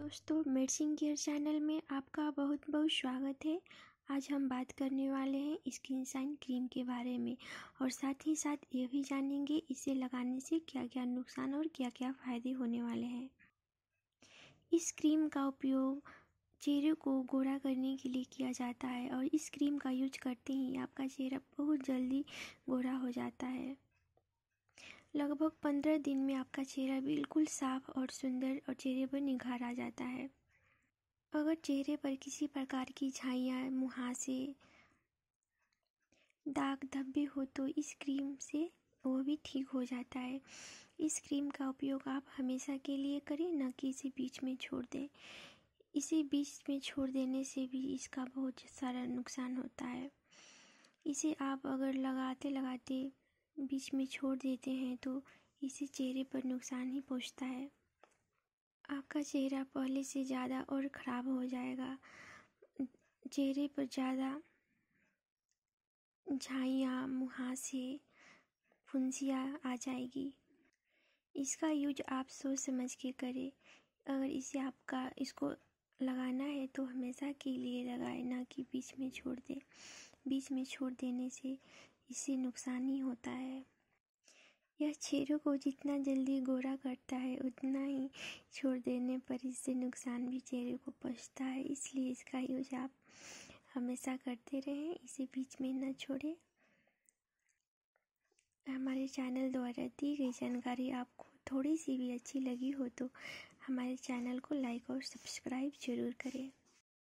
दोस्तों medicine care channel में आपका बहुत बहुत स्वागत है आज हम बात करने वाले हैं स्किन साइन क्रीम के बारे में और साथ ही साथ ये भी जानेंगे इसे लगाने से क्या क्या नुकसान और क्या क्या फ़ायदे होने वाले हैं इस क्रीम का उपयोग चेहरे को गोरा करने के लिए किया जाता है और इस क्रीम का यूज करते ही आपका चेहरा बहुत जल्दी गोरा हो जाता है लगभग पंद्रह दिन में आपका चेहरा बिल्कुल साफ और सुंदर और चेहरे पर निखार आ जाता है अगर चेहरे पर किसी प्रकार की झाइयाँ मुहासे दाग धब्बे हो तो इस क्रीम से वो भी ठीक हो जाता है इस क्रीम का उपयोग आप हमेशा के लिए करें न कि इसे बीच में छोड़ दें इसे बीच में छोड़ देने से भी इसका बहुत सारा नुकसान होता है इसे आप अगर लगाते लगाते बीच में छोड़ देते हैं तो इससे चेहरे पर नुकसान ही पहुंचता है आपका चेहरा पहले से ज़्यादा और ख़राब हो जाएगा चेहरे पर ज़्यादा झाइयाँ मुहासे फुंसियाँ आ जाएगी इसका यूज आप सोच समझ के करें अगर इसे आपका इसको लगाना है तो हमेशा के लिए लगाए ना कि बीच में छोड़ दें बीच में छोड़ देने से इससे नुकसान ही होता है यह छेरों को जितना जल्दी गोरा करता है उतना ही छोड़ देने पर इससे नुकसान भी चेहरे को पहुँचता है इसलिए इसका यूज आप हमेशा करते रहें इसे बीच में न छोड़ें हमारे चैनल द्वारा दी गई जानकारी आपको थोड़ी सी भी अच्छी लगी हो तो हमारे चैनल को लाइक और सब्सक्राइब जरूर करें